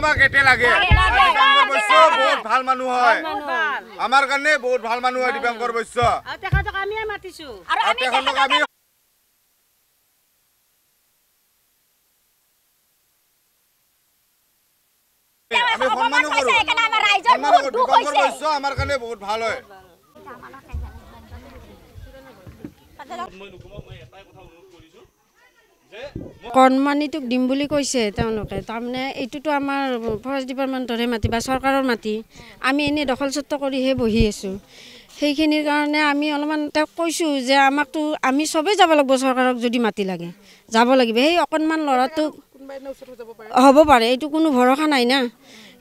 আমাক এতিয়া লাগে দিব্যাংগ বৈশ্য বহুত ভাল মানুহ হয় আমাৰ কাৰণে বহুত ভাল মানুহ হয় দিব্যাংগ বৈশ্য কণমানিটোক দিম বুলি কৈছে তেওঁলোকে তাৰমানে এইটোতো আমাৰ ফৰেষ্ট ডিপাৰ্টমেণ্টৰে মাটি বা চৰকাৰৰ মাটি আমি এনেই দখলস্বত্ব কৰিহে বহি আছোঁ সেইখিনিৰ কাৰণে আমি অলপমান তেওঁক কৈছোঁ যে আমাকতো আমি চবেই যাব লাগিব চৰকাৰক যদি মাটি লাগে যাব লাগিব সেই অকণমান ল'ৰাটোক হ'ব পাৰে এইটো কোনো ভৰসা নাই না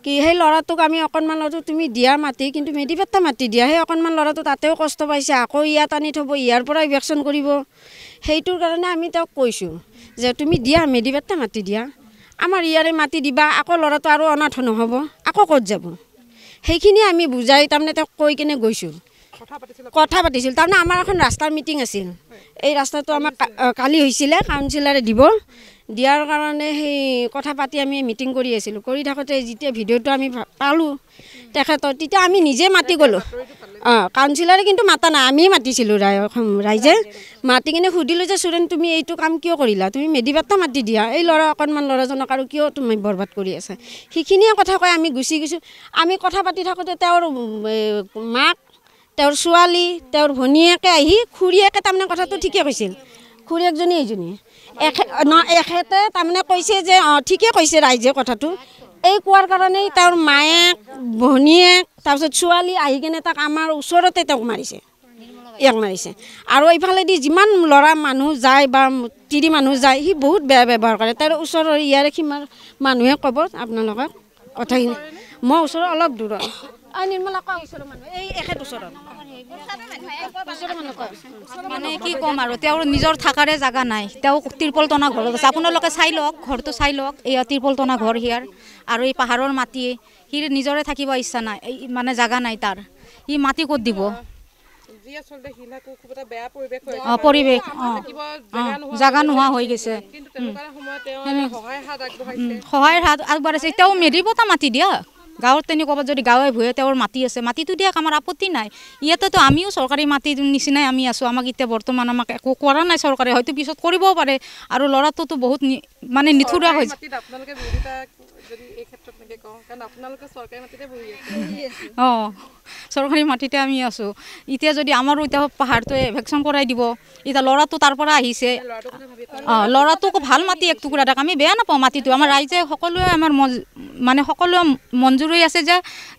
কি সেই ল'ৰাটোক আমি অকণমান ল'ৰাটো তুমি দিয়া মাটি কিন্তু মেডিপাত্তা মাটি দিয়া সেই অকণমান ল'ৰাটো তাতেও কষ্ট পাইছে আকৌ ইয়াত আনি থ'ব ইয়াৰ পৰা ইভেকশ্যন কৰিব সেইটোৰ কাৰণে আমি তেওঁক কৈছোঁ যে তুমি দিয়া মেডি পাত্তা মাতি দিয়া আমাৰ ইয়াৰে মাতি দিবা আকৌ ল'ৰাটো আৰু অনাথ নহ'ব আকৌ ক'ত যাব সেইখিনি আমি বুজাই তাৰমানে তেওঁক কৈ কিনে গৈছোঁ কথা পাতিছিল তাৰমানে আমাৰ এখন ৰাস্তাৰ মিটিং আছিল এই ৰাস্তাটো আমাৰ কালি হৈছিলে কাউঞ্চিলাৰে দিব দিয়াৰ কাৰণে সেই কথা পাতি আমি মিটিং কৰি আছিলোঁ কৰি থাকোঁতে যেতিয়া ভিডিঅ'টো আমি পালোঁ তেখেতৰ তেতিয়া আমি নিজে মাতি গ'লোঁ অঁ কাউঞ্চিলাৰে কিন্তু মাতা নাই আমিয়ে মাতিছিলোঁ ৰাইজে মাতি কিনে সুধিলোঁ যে চুৰেণ তুমি এইটো কাম কিয় কৰিলা তুমি মেডিপাত্তা মাতি দিয়া এই ল'ৰা অকণমান ল'ৰাজনক আৰু কিয় তুমি বৰবাদ কৰি আছা সেইখিনিয়ে কথা কয় আমি গুচি গৈছোঁ আমি কথা পাতি থাকোঁতে তেওঁৰ মাক তেওঁৰ ছোৱালী তেওঁৰ ভনীয়েকে আহি খুৰীয়েকে তাৰমানে কথাটো ঠিকে কৈছিল খুৰী একজনী এইজনী এখেতে তাৰমানে কৈছে যে অঁ ঠিকে কৈছে ৰাইজে কথাটো এই কোৱাৰ কাৰণেই তেওঁৰ মায়েক ভনীয়েক তাৰপিছত ছোৱালী আহি কেনে তাক আমাৰ ওচৰতে তেওঁক মাৰিছে ইয়াক মাৰিছে আৰু এইফালেদি যিমান ল'ৰা মানুহ যায় বা তিৰি মানুহ যায় সি বহুত বেয়া ব্যৱহাৰ কৰে তাৰ ওচৰৰ ইয়াৰে সিমান মানুহে ক'ব আপোনালোকক কথাখিনি মই ওচৰত অলপ দূৰত নিৰ্মলা কোৱা ওচৰত মানে কি কম আৰু তেওঁৰ নিজৰ থাকাৰে জাগা নাই তেওঁ তিৰপল টনা ঘৰত আছে আপোনালোকে চাই লওক ঘৰটো চাই লওক এয়া তিৰপল টনা ঘৰ সিয়াৰ আৰু এই পাহাৰৰ মাটি সি নিজৰে থাকিব ইচ্ছা নাই মানে জাগা নাই তাৰ সি মাটি ক'ত দিব পৰিৱেশ অঁ অঁ জাগা নোহোৱা হৈ গৈছে সহায়ৰ হাত আগবাঢ়িছে তেওঁ মেৰিব পতা মাটি দিয়া গাঁৱৰ তেনেকুৱা যদি গাঁৱে ভূঞে তেওঁৰ মাটি আছে মাটিটো দিয়াক আমাৰ আপত্তি নাই ইয়াতেতো আমিও চৰকাৰী মাটিৰ নিচিনাই আমি আছোঁ আমাক এতিয়া বৰ্তমান আমাক একো কৰা নাই চৰকাৰে হয়তো পিছত কৰিবও পাৰে আৰু ল'ৰাটোতো বহুত মানে নিথুৰা হৈছে অঁ চৰকাৰী মাটিতে আমি আছোঁ এতিয়া যদি আমাৰো এতিয়া পাহাৰটোৱে ভেকচন কৰাই দিব এতিয়া ল'ৰাটো তাৰ পৰা আহিছে অঁ ল'ৰাটোক ভাল মাটি এক টুকুৰা তাক আমি বেয়া নাপাওঁ মাটিটো আমাৰ ৰাইজে সকলোৱে আমাৰ মানে সকলোৱে মঞ্জুৰি আছে যে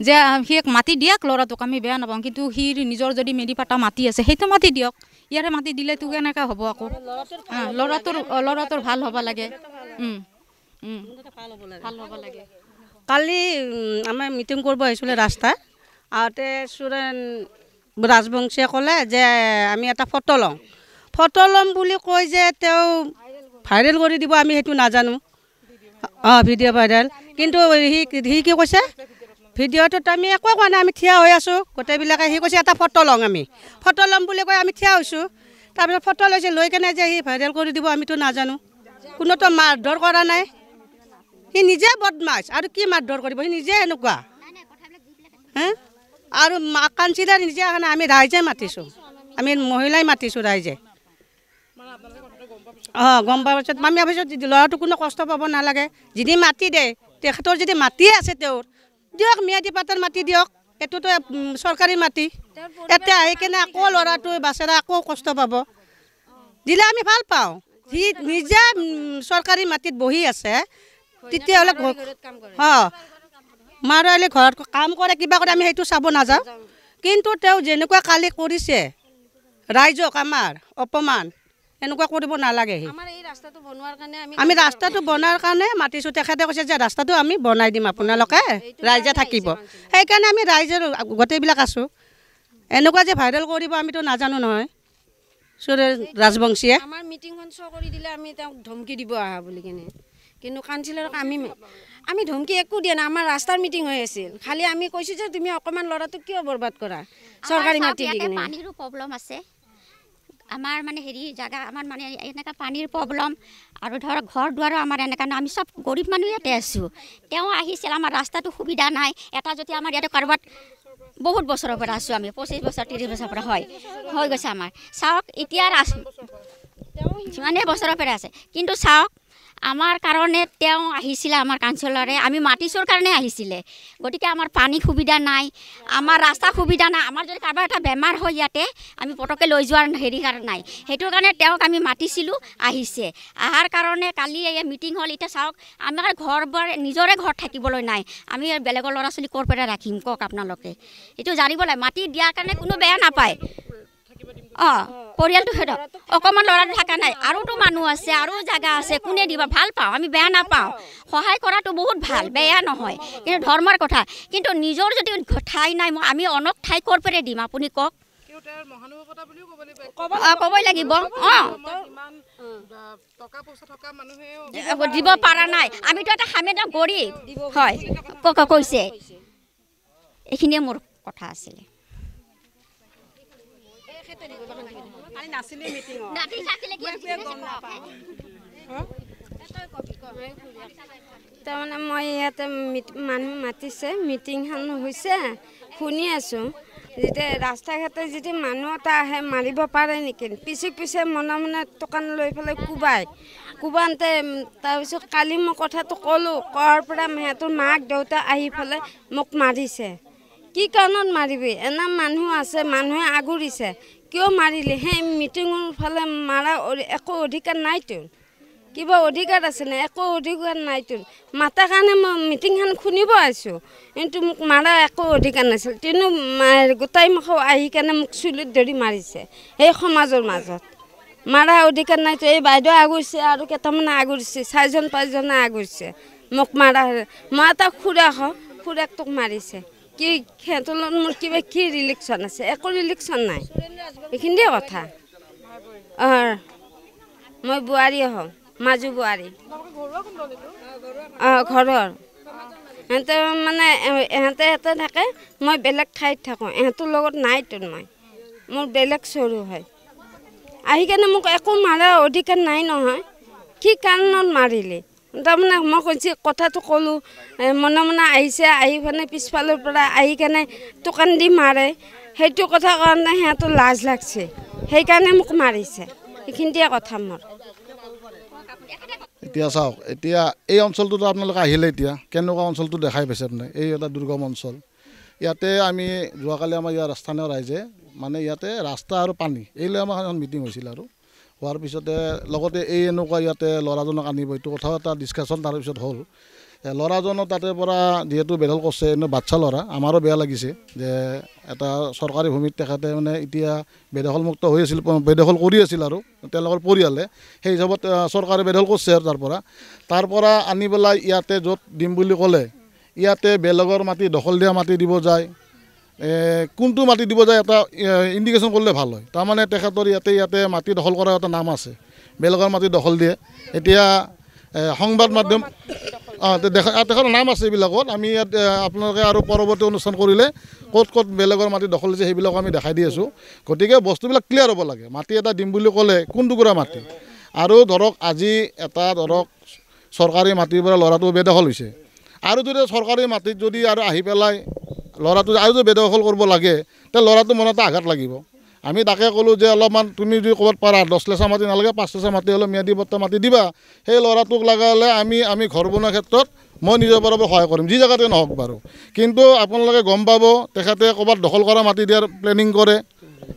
যে সি এক মাটি দিয়াক ল'ৰাটোক আমি বেয়া নাপাওঁ কিন্তু সি নিজৰ যদি মেৰি পাতা মাটি আছে সেইটো মাটি দিয়ক ইয়াৰে মাটি দিলেতো কেনেকৈ হ'ব আকৌ ল'ৰাটোৰ ল'ৰাটোৰ ভাল হ'ব লাগে কালি আমাৰ মিটিং কৰিব আহিছিলে ৰাস্তা আহোঁতে চুৰেণ ৰাজবংশীয়ে ক'লে যে আমি এটা ফটো লওঁ ফটো ল'ম বুলি কৈ যে তেওঁ ভাইৰেল কৰি দিব আমি সেইটো নাজানো অঁ ভিডিঅ' ভাইৰেল কিন্তু সি সি কি কৈছে ভিডিঅ'টোত আমি একোৱে কোৱা নাই আমি থিয় হৈ আছোঁ গোটেইবিলাকে সি কৈছে এটা ফটো লওঁ আমি ফটো ল'ম বুলি কৈ আমি থিয় হৈছোঁ তাৰপিছত ফটো লৈছে লৈ কেনে যে সি ভাইৰেল কৰি দিব আমিতো নাজানো কোনোতো মাৰ ধৰ কৰা নাই সি নিজে বদমাছ আৰু কি মাৰ ধৰ কৰিব সি নিজে এনেকুৱা হে আৰু আকাংক্ষিতা নিজে কাৰণে আমি ৰাইজে মাতিছোঁ আমি মহিলাই মাতিছোঁ ৰাইজে অঁ গম পোৱাৰ পিছত আমি ভাবিছোঁ ল'ৰাটো কোনো কষ্ট পাব নালাগে যদি মাতি দে তেখেতৰ যদি মাতিয়ে আছে তেওঁৰ দিয়ক ম্যাদি পাতাৰ মাতি দিয়ক এইটোতো চৰকাৰী মাটি ইয়াতে আহি কিনে আকৌ ল'ৰাটো বাচেৰা আকৌ কষ্ট পাব দিলে আমি ভাল পাওঁ যি নিজে চৰকাৰী মাটিত বহি আছে তেতিয়াহ'লে অঁ মাৰ ঘৰত কাম কৰে কিবা কৰে আমি সেইটো চাব নাযাওঁ কিন্তু তেওঁ যেনেকুৱা কালি কৰিছে ৰাইজক আমাৰ অপমান এনেকুৱা কৰিব নালাগে আমি ৰাস্তাটো বনোৱাৰ কাৰণে মাতিছোঁ তেখেতে কৈছে যে ৰাস্তাটো আমি বনাই দিম আপোনালোকে ৰাইজে থাকিব সেইকাৰণে আমি ৰাইজৰ গোটেইবিলাক আছোঁ এনেকুৱা যে ভাইৰেল কৰিব আমিতো নাজানো নহয় ৰাজবংশীয়ে আমাৰ মিটিংখন শ্ব' কৰি দিলে আমি তেওঁক ধমকি দিব আহা বুলি কেনে কিন্তু কাউঞ্চিলাৰক আমি আমি ধমকি একো দিয়া নাই আমাৰ ৰাস্তাৰ মিটিং হৈ আছিল খালি আমি কৈছোঁ যে তুমি অকণমান ল'ৰাটোক কিয় বৰবাদ কৰা চৰকাৰী মাটি পানীৰো প্ৰব্লেম আছে আমাৰ মানে হেৰি জেগা আমাৰ মানে এনেকুৱা পানীৰ প্ৰব্লেম আৰু ধৰক ঘৰ দুৱাৰো আমাৰ এনেকুৱা নাই আমি চব গৰীব মানুহ ইয়াতে আছোঁ তেওঁ আহিছিল আমাৰ ৰাস্তাটো সুবিধা নাই এটা যদি আমাৰ ইয়াতে কাৰোবাৰ বহুত বছৰৰ পৰা আছোঁ আমি পঁচিছ বছৰ ত্ৰিছ বছৰৰ পৰা হয় হৈ গৈছে আমাৰ চাওক এতিয়া যিমানেই বছৰৰ পৰা আছে কিন্তু চাওক আমাৰ কাৰণে তেওঁ আহিছিলে আমাৰ কাঞ্চলৰে আমি মাতিছোৰ কাৰণে আহিছিলে গতিকে আমাৰ পানী সুবিধা নাই আমাৰ ৰাস্তা সুবিধা নাই আমাৰ যদি কাৰোবাৰ এটা বেমাৰ হয় ইয়াতে আমি পটককৈ লৈ যোৱাৰ হেৰি কাৰণে নাই সেইটো কাৰণে তেওঁক আমি মাতিছিলোঁ আহিছে অহাৰ কাৰণে কালি এয়া মিটিং হ'ল এতিয়া চাওক আমাৰ ঘৰ বাৰ নিজৰে ঘৰ থাকিবলৈ নাই আমি বেলেগৰ ল'ৰা ছোৱালী ক'ৰ পৰা ৰাখিম কওক আপোনালোকে এইটো জানিব লাগে মাটি দিয়াৰ কাৰণে কোনো বেয়া নাপায় অঁ পৰিয়ালটো সিহঁতক অকণমান ল'ৰাটো থকা নাই আৰুতো মানুহ আছে আৰু জেগা আছে কোনে দিবা ভাল পাওঁ আমি বেয়া নাপাওঁ সহায় কৰাটো বহুত ভাল বেয়া নহয় কিন্তু ধৰ্মৰ কথা কিন্তু নিজৰ যদি ঠাই নাই মই আমি অনক ঠাই ক'ৰ পৰা দিম আপুনি কওক ক'বই লাগিব অঁ দিব পৰা নাই আমিতো এটা সামেদা গৰীব হয় কৈছে এইখিনিয়ে মোৰ কথা আছিলে তাৰমানে মই ইয়াতে মানুহ মাতিছে মিটিংখন হৈছে শুনি আছোঁ যেতিয়া ৰাস্তা ঘাটে যদি মানুহ এটা আহে মাৰিব পাৰে নেকি পিছে পিছে মনে মনে টকান লৈ পেলাই কোবাই কোবাওঁতে তাৰপিছত কালি মই কথাটো ক'লোঁ কোৱাৰ পৰা সিহঁতৰ মাক দেউতা আহি পেলাই মোক মাৰিছে কি কাৰণত মাৰিবি এনাম মানুহ আছে মানুহে আগুৰিছে কিয় মাৰিলি সেই মিটিঙৰ ফালে মাৰা একো অধিকাৰ নাই তোৰ কিবা অধিকাৰ আছেনে একো অধিকাৰ নাই তোৰ মাতাৰ কাৰণে মই মিটিংখন শুনিব আছোঁ কিন্তু মোক মাৰা একো অধিকাৰ নাছিল কিন্তু গোটাই মুখ আহি কেনে মোক চুলিত ধৰি মাৰিছে সেই সমাজৰ মাজত মাৰা অধিকাৰ নাইতো এই বাইদেউ আগুৰিছে আৰু কেইটামানে আগুৰিছে চাৰিজন পাঁচজনে আগুৰিছে মোক মাৰা মই এটা খুৰাক হওঁ খুৰাক তোক মাৰিছে কি সিহঁতৰ মোৰ কিবা কি ৰিলেকশ্যন আছে একো ৰিলেকশ্যন নাই এইখিনিয়ে কথা অঁ মই বোৱাৰী হওঁ মাজু বোৱাৰী অঁ ঘৰৰ সিহঁতে মানে ইহঁতে ইহঁতে থাকে মই বেলেগ ঠাইত থাকোঁ ইহঁতৰ লগত নাইতো মই মোৰ বেলেগ চৰু হয় আহি কেনে মোক একো মাৰা অধিকাৰ নাই নহয় কি কাৰণত মাৰিলে তাৰমানে মই কৈছোঁ কথাটো ক'লোঁ মনে মনে আহিছে আহি মানে পিছফালৰ পৰা আহি কেনে দি মাৰে সেইটো কথাৰ কাৰণে সিহঁতৰ লাজ লাগছে সেইকাৰণে মোক মাৰিছে সেইখিনিয়ে কথা মোৰ এতিয়া চাওক এতিয়া এই অঞ্চলটোতো আপোনালোকে আহিলে এতিয়া কেনেকুৱা অঞ্চলটো দেখাই পাইছে মানে এই এটা দুৰ্গম অঞ্চল ইয়াতে আমি যোৱাকালি আমাৰ ইয়াৰ স্থানীয় ৰাইজে মানে ইয়াতে ৰাস্তা আৰু পানী এই লৈ আমাৰ এখন মিটিং হৈছিল আৰু হোৱাৰ পিছতে লগতে এই এনেকুৱা ইয়াতে ল'ৰাজনক আনিব এইটো কথাও এটা ডিছকাশ্যন তাৰপিছত হ'ল ল'ৰাজনৰ তাতে পৰা যিহেতু বেদল কৰিছে এনেই বাচ্ছা ল'ৰা আমাৰো বেয়া লাগিছে যে এটা চৰকাৰী ভূমিত তেখেতে মানে এতিয়া বেদখলমুক্ত হৈ আছিল বেদখল কৰি আছিল আৰু তেওঁলোকৰ পৰিয়ালে সেই হিচাপত চৰকাৰে বেদল কৰিছে আৰু তাৰ পৰা তাৰ পৰা আনি পেলাই ইয়াতে য'ত দিম বুলি ক'লে ইয়াতে বেলেগৰ মাটি দখল দিয়া মাটি দিব যায় কোনটো মাটি দিব যায় এটা ইণ্ডিকেশ্যন কৰিলে ভাল হয় তাৰমানে তেখেতৰ ইয়াতে ইয়াতে মাটি দখল কৰাৰ এটা নাম আছে বেলেগৰ মাটি দখল দিয়ে এতিয়া সংবাদ মাধ্যম অঁ তেখেতৰ নাম আছে এইবিলাকত আমি ইয়াত আপোনালোকে আৰু পৰৱৰ্তী অনুষ্ঠান কৰিলে ক'ত ক'ত বেলেগৰ মাটি দখল দিছে সেইবিলাকো আমি দেখাই দি আছোঁ গতিকে বস্তুবিলাক ক্লিয়াৰ হ'ব লাগে মাটি এটা দিম বুলি ক'লে কোনটুকুৰা মাটি আৰু ধৰক আজি এটা ধৰক চৰকাৰী মাটিৰ পৰা ল'ৰাটো বেদখল হৈছে আৰু যদি চৰকাৰী মাটিত যদি আৰু আহি পেলাই ল'ৰাটো আৰু যদি বেদখল কৰিব লাগে তে ল'ৰাটো মনতে আঘাত লাগিব আমি তাকে ক'লোঁ যে অলপমান তুমি যদি ক'ৰবাত পাৰা দহ লেচা মাটি নালাগে পাঁচ লেচা মাটি হ'লে ম্যাদী পত্তা মাটি দিবা সেই ল'ৰাটোক লগালে আমি আমি ঘৰ বনোৱাৰ ক্ষেত্ৰত মই নিজৰ বৰাবৰ সহায় কৰিম যি জেগাতে নহওক বাৰু কিন্তু আপোনালোকে গম পাব তেখেতে ক'ৰবাত দখল কৰা মাটি দিয়াৰ প্লেনিং কৰে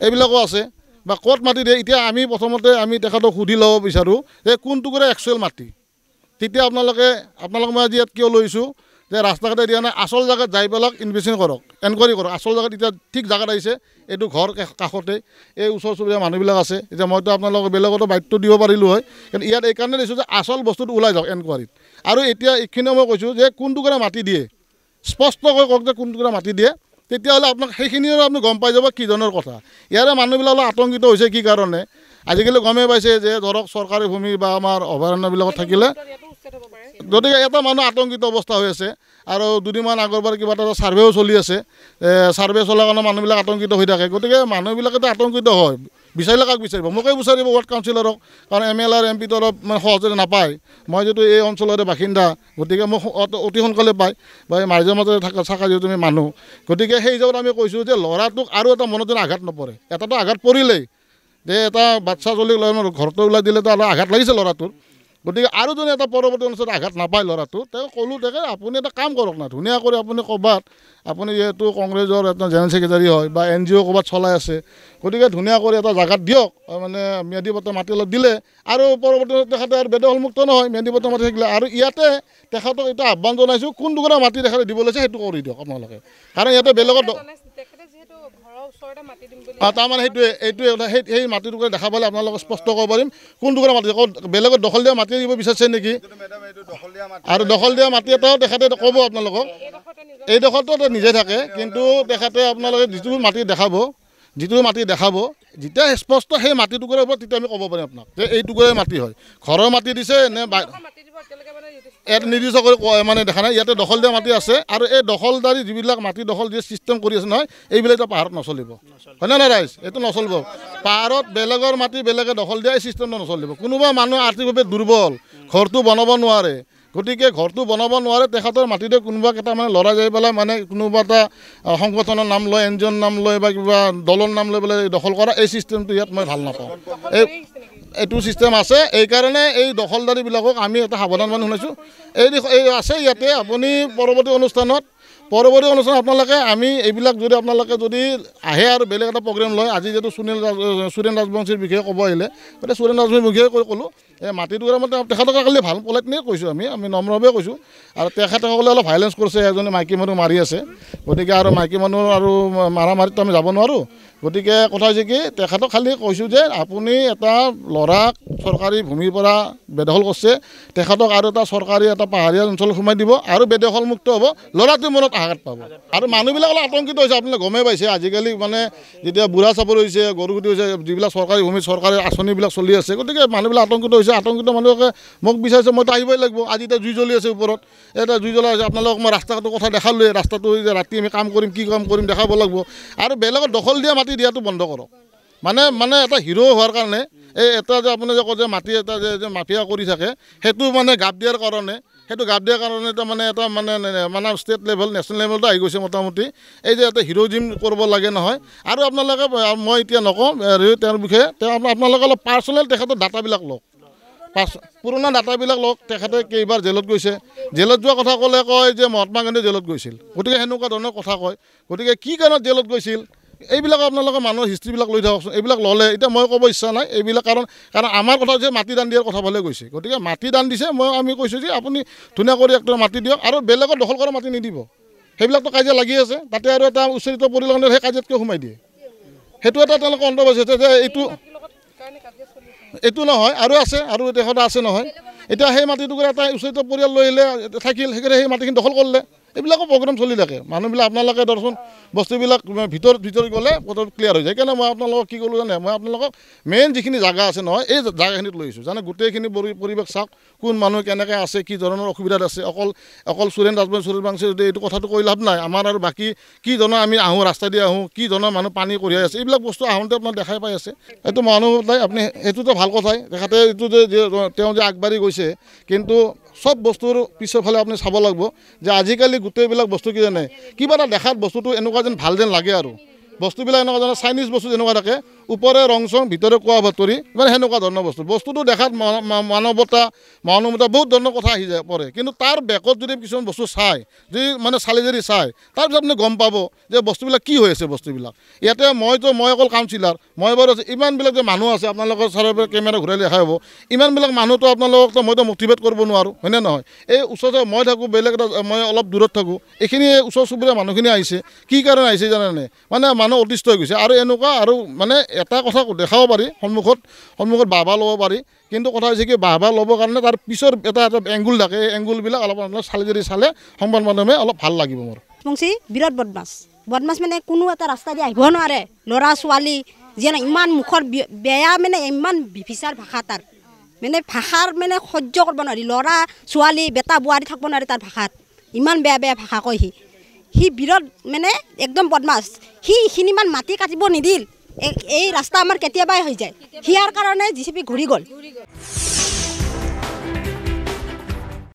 এইবিলাকো আছে বা ক'ত মাটি দিয়ে এতিয়া আমি প্ৰথমতে আমি তেখেতক সুধি ল'ব বিচাৰোঁ যে কোনটো কৰে একচুৱেল মাটি তেতিয়া আপোনালোকে আপোনালোকক মই আজি ইয়াত কিয় লৈছোঁ যে ৰাস্তা ঘাটে দিয়া নাই আচল জেগাত যাই পেলাই ইনভেষ্টিং কৰক এনকুৱাৰি কৰক আচল জেগাত এতিয়া ঠিক জেগাত আহিছে এইটো ঘৰ কাষতে এই ওচৰ চুবুৰীয়া মানুহবিলাক আছে এতিয়া মইতো আপোনালোকক বেলেগতো বাধ্য দিব পাৰিলোঁ হয় কিন্তু ইয়াত এইকাৰণে দিছোঁ যে আচল বস্তুটো ওলাই যাওক এনকুৱাৰীত আৰু এতিয়া এইখিনিও মই কৈছোঁ যে কোনটোকোৰা মাটি দিয়ে স্পষ্টকৈ কওক যে কোনটোকোৰা মাটি দিয়ে তেতিয়াহ'লে আপোনাক সেইখিনিও আপুনি গম পাই যাব কি ধৰণৰ কথা ইয়াৰে মানুহবিলাক অলপ আতংকিত হৈছে কি কাৰণে আজিকালি গমেই পাইছে যে ধৰক চৰকাৰী ভূমি বা আমাৰ অভয়াৰণ্যবিলাকত থাকিলে গতিকে এটা মানুহ আতংকিত অৱস্থা হৈ আছে আৰু দুদিনমান আগৰ পৰা কিবা এটা ছাৰ্ভেও চলি আছে ছাৰ্ভে চলাৰ কাৰণে মানুহবিলাক আতংকিত হৈ থাকে গতিকে মানুহবিলাকেতো আতংকিত হয় বিচাৰিলে কাক বিচাৰিব মোকে বিচাৰিব ৱাৰ্ড কাউঞ্চিলৰক কাৰণ এম এল আৰ এম পি তৰপ মানে সহজতে নাপায় মই যিহেতু এই অঞ্চলৰে বাসিন্দা গতিকে মোক অতি সোনকালে পায় বা এই মাজে মাজে থকা চাকা যিহেতু আমি মানুহ গতিকে সেই হিচাপত আমি কৈছোঁ যে ল'ৰাটোক আৰু এটা মনত যেন আঘাত নপৰে এটাতো আঘাত পৰিলেই যে এটা বাচ্ছা চলি লৈ ঘৰতে ওলাই দিলে আৰু আঘাত লাগিছে ল'ৰাটোৰ গতিকে আৰু যদি এটা পৰৱৰ্তী অনুষ্ঠানত আঘাত নাপায় ল'ৰাটো তেওঁ ক'লো তেখেত আপুনি এটা কাম কৰক না ধুনীয়া কৰি আপুনি ক'ৰবাত আপুনি যিহেতু কংগ্ৰেছৰ এটা জেনেৰেল ছেক্ৰেটাৰী হয় বা এন জি অ' ক'ৰবাত চলাই আছে গতিকে ধুনীয়া কৰি এটা জেগাত দিয়ক মানে ম্যাদী পত্ৰ মাটি অলপ দিলে আৰু পৰৱৰ্তী তেখেতে আৰু বেদ বেদহলমুক্ত নহয় ম্যাদী পত্ৰ মাতি থাকিলে আৰু ইয়াতে তেখেতক এটা আহ্বান জনাইছোঁ কোন দুগৰা মাটি তেখেতে দিবলৈ আছে সেইটো কৰি দিয়ক আপোনালোকে কাৰণ ইয়াতে বেলেগত তাৰমানে সেইটোৱে এইটোৱে সেই সেই মাটিটুকুৰা দেখা পালে আপোনালোকক স্পষ্ট ক'ব পাৰিম কোনটুকুৰা মাটি আকৌ বেলেগত দখল দিয়া মাটি দিব বিচাৰিছে নেকি আৰু দখল দিয়া মাটি এটাও তেখেতে ক'ব আপোনালোকক এইডোখৰটো নিজে থাকে কিন্তু তেখেতে আপোনালোকে যিটো মাটি দেখাব যিটো মাটি দেখাব যেতিয়া স্পষ্ট সেই মাটিটুকুৰাৰ ওপৰত তেতিয়া আমি ক'ব পাৰিম আপোনাক যে এইটুকুৰাই মাটি হয় ঘৰৰ মাটি দিছে নে ইয়াত নিৰ্দিষ্ট কৰি মানে দেখা নাই ইয়াতে দখল দিয়া মাটি আছে আৰু এই দখলদাৰী যিবিলাক মাটি দখল যি ছিষ্টেম কৰি আছে নহয় এইবিলাক এটা পাহাৰত নচলিব হয় হয়নে নহয় ৰাইজ এইটো নচলিব পাহাৰত বেলেগৰ মাটি বেলেগে দখল দিয়া এই ছিষ্টেমটো নচলিব কোনোবা মানুহ আৰ্থিকভাৱে দুৰ্বল ঘৰটো বনাব নোৱাৰে গতিকে ঘৰটো বনাব নোৱাৰে তেখেতৰ মাটিতে কোনোবা কেইটা মানে ল'ৰা যাই পেলাই মানে কোনোবা এটা সংগঠনৰ নাম লয় এন জি অ'ৰ নাম লয় বা কিবা দলৰ নাম লৈ পেলাই দখল কৰা এই চিষ্টেমটো ইয়াত মই ভাল নাপাওঁ এই এইটো চিষ্টেম আছে এইকাৰণে এই দখলদাৰীবিলাকক আমি এটা সাৱধান মানে শুনাইছোঁ এই দিশ এই আছে ইয়াতে আপুনি পৰৱৰ্তী অনুষ্ঠানত পরবর্তী অনুষ্ঠান আপনাদের আমি এইবিল যদি আপনাদের যদি আহে আর বেলে একটা প্রোগ্রাম লয় আজি যেহেতু সুনীল সুরেন রাজবংশীর বিষয়ে কব আহলে গতি সুরেন রাজবংশীর বিষয়ে কলো এই মাতিটুকুরা মানে তখন কালি ভাল পলাইটনিয়ে কোথাও আমি আমি নম্রভাবে কোথাও আর তখন অল্প ভাইলেন্স করছে এজনে মাইকী মানুষ মারি আছে গতি আর মাইকী মানুষ আর মারামারিত আমি যাব নো গতিকে কথা হৈছে কি তেখেতক খালি কৈছোঁ যে আপুনি এটা ল'ৰাক চৰকাৰী ভূমিৰ পৰা বেদখল কৰিছে তেখেতক আৰু এটা চৰকাৰী এটা পাহাৰীয়া অঞ্চল সোমাই দিব আৰু বেদখলমুক্ত হ'ব ল'ৰাটোৰ মনত আঘাত পাব আৰু মানুহবিলাক অলপ আতংকিত হৈছে আপুনি গমেই পাইছে আজিকালি মানে যেতিয়া বুঢ়া চাপৰি হৈছে গৰুগুটি হৈছে যিবিলাক চৰকাৰী ভূমি চৰকাৰী আঁচনিবিলাক চলি আছে গতিকে মানুহবিলাক আতংকিত হৈছে আতংকিত মানুহকে মোক বিচাৰিছে মইতো আহিবই লাগিব আজি এটা জুই জ্বলি আছে ওপৰত এটা জুই জ্বলা হৈছে আপোনালোকক মই ৰাস্তাটোৰ কথা দেখালোঁৱেই ৰাস্তাটো ৰাতি আমি কাম কৰিম কি কাম কৰিম দেখাব লাগিব আৰু বেলেগক দখল দিয়া মাটি দিয়াটো বন্ধ কৰক মানে মানে এটা হিৰো হোৱাৰ কাৰণে এই এটা যে আপুনি যে কয় যে মাটি এটা যে মাফিয়া কৰি থাকে সেইটো মানে গাপ দিয়াৰ কাৰণে সেইটো গাপ দিয়াৰ কাৰণে তাৰমানে এটা মানে মানে ষ্টেট লেভেল নেশ্যনেল লেভেলটো আহি গৈছে মোটামুটি এই যে এটা হিৰ' জিম কৰিব লাগে নহয় আৰু আপোনালোকে মই এতিয়া নকওঁ হেৰি তেওঁৰ বিষয়ে তেওঁ আপোনালোকে অলপ পাৰ্চনেল তেখেতৰ ডাটাবিলাক লওক পাছ পুৰণা ডাটাবিলাক লওক তেখেতে কেইবাৰ জেলত গৈছে জেলত যোৱা কথা ক'লে কয় যে মহাত্মা গান্ধী জেলত গৈছিল গতিকে সেনেকুৱা ধৰণৰ কথা কয় গতিকে কি কাৰণত জেলত গৈছিল এইবিলাক আপোনালোকে মানুহৰ হিষ্ট্ৰীবিলাক লৈ থাককচোন এইবিলাক ল'লে এতিয়া মই ক'ব ইচ্ছা নাই এইবিলাক কাৰণ কাৰণ আমাৰ কথা হৈছে মাটি দান দিয়াৰ কথা ভালে কৈছে গতিকে মাটি দান দিছে মই আমি কৈছোঁ যে আপুনি ধুনীয়া কৰি একদম মাটি দিয়ক আৰু বেলেগৰ দখল কৰা মাটি নিদিব সেইবিলাকতো কাজিয়া লাগি আছে তাতে আৰু এটা উচ্চাৰিত পৰিলক্ষণে সেই কাজিয়াতকৈ সোমাই দিয়ে সেইটো এটা তেওঁলোকে অন্তৰ্বাস আছে যে এইটো এইটো নহয় আৰু আছে আৰু এতিয়া সদায় আছে নহয় এতিয়া সেই মাটিটুকুৰা এটা উচ্চাৰিত পৰিয়াল লৈ আহিলে থাকিল সেইকাৰণে সেই মাটিখিনি দখল কৰিলে এইবিলাকো প্ৰগ্ৰেম চলি থাকে মানুহবিলাক আপোনালোকে দৰ্শন বস্তুবিলাক ভিতৰত ভিতৰত গ'লে পথত ক্লিয়াৰ হৈ যায় সেইকাৰণে মই আপোনালোকক কি ক'লোঁ জানে মই আপোনালোকক মেইন যিখিনি জেগা আছে নহয় এই জাগাখিনিত লৈছোঁ জানে গোটেইখিনি পৰিৱেশ চাওক কোন মানুহ কেনেকৈ আছে কি ধৰণৰ অসুবিধাত আছে অকল অকল চুৰেন ৰাজবংশী চুৰেন বাংশী যদি এইটো কথাটো কৈ লাভ নাই আমাৰ আৰু বাকী কি ধৰণৰ আমি আহোঁ ৰাস্তা দি আহোঁ কি ধৰণৰ মানুহ পানী কঢ়িয়াই আছে এইবিলাক বস্তু আহোঁতে আপোনাৰ দেখাই পাই আছে এইটো মানুহ নাই আপুনি সেইটোতো ভাল কথাই তেখেতে এইটো যে তেওঁ যে আগবাঢ়ি গৈছে কিন্তু সব বস্তুৰ পিছৰ ফালে আপুনি চাব লাগিব যে আজিকালি গোটেইবিলাক বস্তু কি জানে কিবা এটা দেখাত বস্তুটো এনেকুৱা যেন ভাল যেন লাগে আৰু বস্তুবিলাক এনেকুৱা ধৰণৰ চাইনিজ বস্তু যেনেকুৱা থাকে ওপৰে ৰং চং ভিতৰে কোৱা বাতৰি মানে সেনেকুৱা ধৰণৰ বস্তু বস্তুটো দেখাত মানৱতা মানৱতা বহুত ধৰণৰ কথা আহি যায় পৰে কিন্তু তাৰ বেকত যদি কিছুমান বস্তু চাই যদি মানে চালি জাৰি চাই তাৰপিছত আপুনি গম পাব যে বস্তুবিলাক কি হৈ আছে বস্তুবিলাক ইয়াতে মইতো মই অকল কাউঞ্চিলাৰ মই বাৰু ইমানবিলাক যে মানুহ আছে আপোনালোকৰ চাৰে পৰা কেমেৰা ঘূৰাই দেখা হ'ব ইমানবিলাক মানুহতো আপোনালোকতো মইতো মটিভেট কৰিব নোৱাৰোঁ হয়নে নহয় এই ওচৰ ওচৰত মই থাকোঁ বেলেগ এটা মই অলপ দূৰত থাকোঁ এইখিনি ওচৰ চুবুৰীয়া মানুহখিনি আহিছে কি কাৰণে আহিছে জানেনে মানে মানুহ অতিষ্ঠ হৈ গৈছে আৰু এনেকুৱা আৰু মানে এটা কথা দেখাব পাৰি সন্মুখত সন্মুখত বাহ বাহ ল'ব পাৰি কিন্তু কথা হৈছে কি বাহ বাহ ল'বৰ কাৰণে তাৰ পিছৰ এটা এটা এংগুল থাকে এই এংগুলবিলাক অলপ চালি জাৰি চালে সংবাদ মাধ্যমে অলপ ভাল লাগিব মোৰ বিৰাট বদমাছ বদমাছ মানে কোনো এটা ৰাস্তা দি আহিব নোৱাৰে ল'ৰা ছোৱালী যিয়ে ইমান মুখৰ বেয়া মানে ইমান বিভিচাৰ ভাষা তাৰ মানে ভাষাৰ মানে সহ্য কৰিব নোৱাৰি ল'ৰা ছোৱালী বেটা বোৱাৰী থাকিব নোৱাৰি তাৰ ভাষাত ইমান বেয়া বেয়া ভাষা কয় সি সি বিৰত মানে একদম বদমাছ সি সিমান মাটি কাটিব নিদিল এই ৰাস্তা আমাৰ কেতিয়াবাই হৈ যায় সিয়াৰ কাৰণে জি চি পি ঘূৰি গ'ল